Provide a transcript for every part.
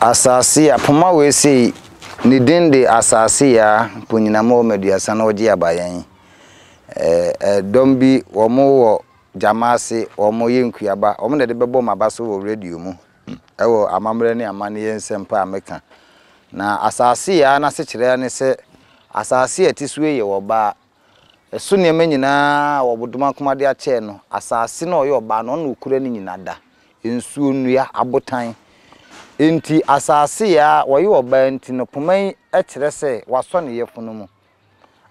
asase a poma wei sei ne din de asase ya mponnyinam wɔ maduasa na wɔgye aba ɛdɔm bi wɔn wɔ gyama ase wɔn yɛ nkuaba wɔn na de bɛbɔ wɔn aba so wɔ radio mu ɛwɔ amammerɛ ne amanneɛ nsɛmpa a meka na asase ya n'ase kyerɛ ne sɛ asase a ɛte so yɛ ɔbaa ɛso nneɛma nyinaa wɔbodoma akoma de akyɛ no asase na ɔyɛ ɔbaa na ɔna okura ne nyinaa da nsuo nnua abotan. nti asase a wɔyɛ ɔbaa nti no poma yi kyerɛ sɛ wasɔ ne yɛfunu mu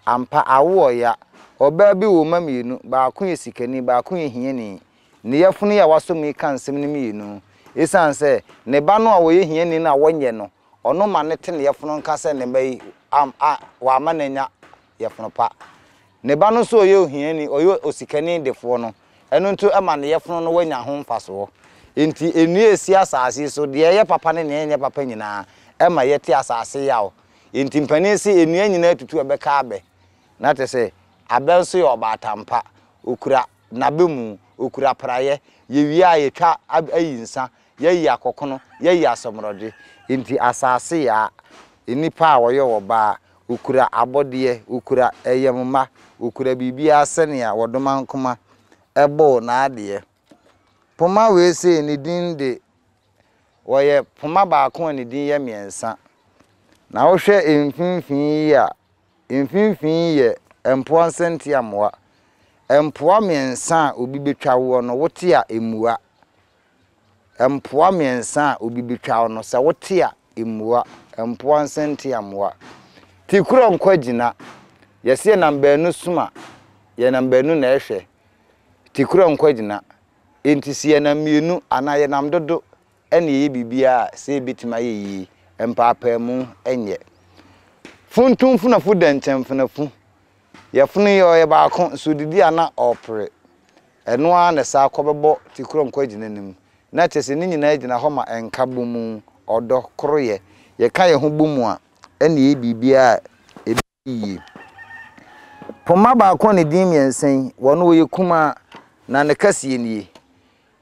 ampa awoɔ ya ɔbaa bi wɔ ma mmienu baako yɛ sikani baako yɛ hiɛni. ne yɛfunu yi a wasɔ mu yi ka nsɛm no mmienu ɛsiane sɛ ne ba no a wɔyɛ hiɛni no a wɔnyɛ no ɔno ma ne te ne yɛfunu nka sɛ ne ba yi am a wama n'anya yɛfunu pa ne ba no nso a ɔyɛ ohiani ɔyɛ osikani defoɔ no ɛno nso ma ne yɛfunu no wanya ho mfasoɔ nti nnua esi asase so deɛ ɛyɛ papa ne deɛ ɛnyɛ papa nyinaa ɛma yɛte asase yaw nti mpanyin si nnua nyinaa tutu ɛbɛka abɛ na te sɛ abɛ nso yɛ ɔbaatampa okura n'abɛ mu okura praeɛ yɛwie a yɛtwa ayi nsa yɛyi akɔkono yɛyi asɔmrɔde nti asase yaa nnipa a wɔyɛ wɔ baa okura abɔdeɛ okura ɛyɛmma okura biribiara sɛnea wɔdoma nkoma ɛbɔɔ n'adeɛ poma wei sei ne din de wɔyɛ poma baako a ne din yɛ mmiɛnsa na wohwɛ mfimfini yi a mfimfini yɛ mpoa nsɛnte amoa mpoa mmiɛnsa a obi betwa woɔ no wote a emua mpoa mmiɛnsa a obi betwa wo no sɛ wote a emua mpoa nsɛnte amoa ti kuro nkɔ gyina yɛsi yɛ nam baanu suma yɛ nam baanu na ɛhwɛ ti kuro nkɔ gyina nti si yɛnam mmienu anaa yɛnam dodo ɛna ɛyɛ biribiara sɛ ɛbɛtumi ayɛ yie mpaapaamu nyɛ funtum funafo dɛnkyɛn funafo yɛfunu yɛ ɔyɛ baako nso didi ana ɔpere ɛno na saa kɔbɛbɔ te kuro nkɔ gyina ne na kyerɛ sɛ ne nyinaa gyina hɔ ma nka bɔ mu ɔdɔ koroyɛ yɛka yɛn ho bɔ a ɛna ɛyɛ biribiara ɛbi yie poma baako ne din mmiɛnsa yi wɔn a wɔyɛ kumaa na ne kɛseɛ nie.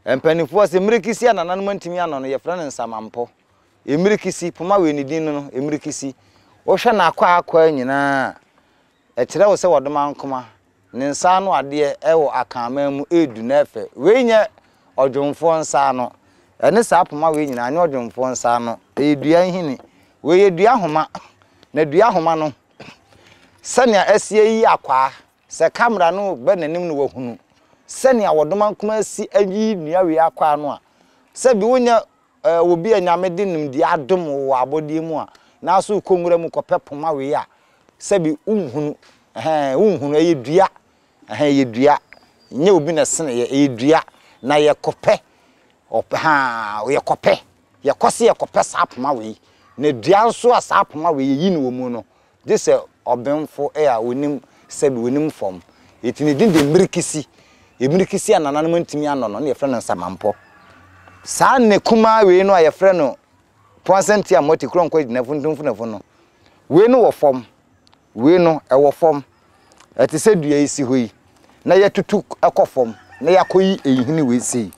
mpanimfoɔ sɛ mmirikisi a nananom ntumi anɔ no yɛfrɛ no nsamampɔ mmirikisi poma wɔ ne din no mmirikisi wohwɛ no akɔ akɔa nyinaa ɛkyerɛ wo sɛ wɔdoma nkoma ne nsa no adeɛ ɛwɔ akaama mu ɛdu na ɛfɛ wei nyɛ ɔdwomfoɔ nsa no ɛne saa poma wei nyinaa nyɛ ɔdwomfoɔ nsa no ɛyɛ dua nhini wei dua ahoma na dua ahoma no sɛnea ɛsie yi akwaa sɛ kamera no bɛ n'anim no wahunu sɛnea wɔdoma nkoma si ayi nnuawe akɔ ano a sɛ bi wonya obi a nyame de nimdeɛ adom wɔ abɔdeɛ mu a nanso kɔnwura mu kɔpɛ poma wei a sɛ bi wonhunu wonhunu ɛyɛ dua ɛyɛ dua nyɛ obi na sene ɛyɛ dua na yɛkɔpɛ yɛkɔpɛ yɛkɔ se yɛkɔpɛ saa poma wei na dua nso a saa poma wei yɛyi ne wɔ mu no gye sɛ ɔbɛnfo a onim sɛbi onim fam ɛti ne din mmirikisi ebiri kisi a nananom ntumi anɔ no ne yɛfrɛ no nsamampɔ saa ne kumaa wei no a yɛfrɛ no pɔnsɛnti a mɔti kuro nkɔ gyina funtumfunafun no wei no wɔ fam wei no ɛwɔ fam ɛte sɛ dua yi si hɔ yi na yɛtutu ɛkɔ fam na yɛakɔyi eyihini wei si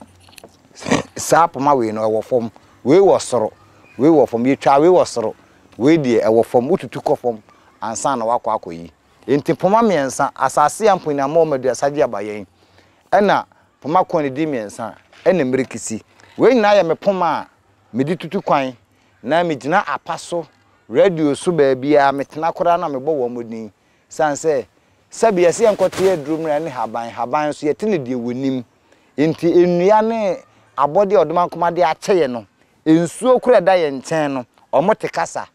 saa poma wei no ɛwɔ fam wei wɔ soro wei wɔ fam yɛtwa wei wɔ soro wei deɛ ɛwɔ fam wotutu kɔ fam ansa na wakɔ akɔyi nti poma mmiɛnsa asase a mponyinamɔ ɔmɛdu asagye aba yɛn ɛna poma kɔn ne di mmiɛnsa ɛna mmirikisi wei nyinaa yɛ me poma a mede tutu kwan na megyina apa so radio so baabiara metena koraa na mebɔ wɔn mu din san sɛ sɛbi yɛsɛ yɛ aduro mmerɛ ne haban haban nso yɛte ne deɛ n'im nti nnua ne abɔdeɛ ɔdoma nkoma de akyɛ yɛ no nsuo kora da yɛ nkyɛn no ɔmo te kasa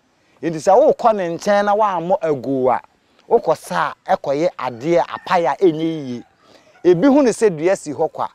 nti sɛ wokɔ ne nkyɛn na wammɔ agu a wokɔ saa ɛkɔyɛ adeɛ apaya ɛnyɛ yie ebi hu ne sɛ dua si hụ kwa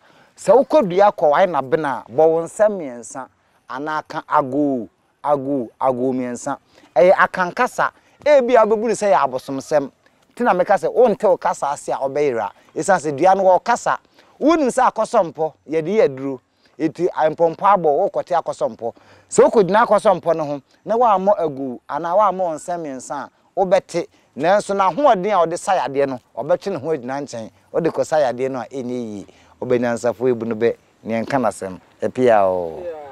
sɛ wokɔ dua kɔ wae na bena a bɔ wo nsa mmiɛnsa anaa aka agoo agoo agoo mmiɛnsa ɛyɛ akankasa ebi a wobɛbu ne sɛ yɛ abosomsɛm nti na meka sɛ wonte wo kasa ase a ɔbɛyera ɛsiane sɛ dua no wɔkasa wonim sɛ akɔsɔmpɔ yɛde yɛ aduro eti mpɔmpɔ abɔ wɔkɔte akɔsɔmpɔ sɛ wokɔgyina akɔsɔmpɔ no ho na woammɔ agoo anaa woammɔ wo nsa mmiɛnsa a wobɛte nanso n'ahoɔden a ɔde sa no ɔbɛtwe ne ho agyina nkyɛn ɔde kɔ sa yadeɛ no a ɛnyɛ yie ɔbɛnyansafoɔ ebu no bɛ nea nka n'asɛm ɛpia ooo.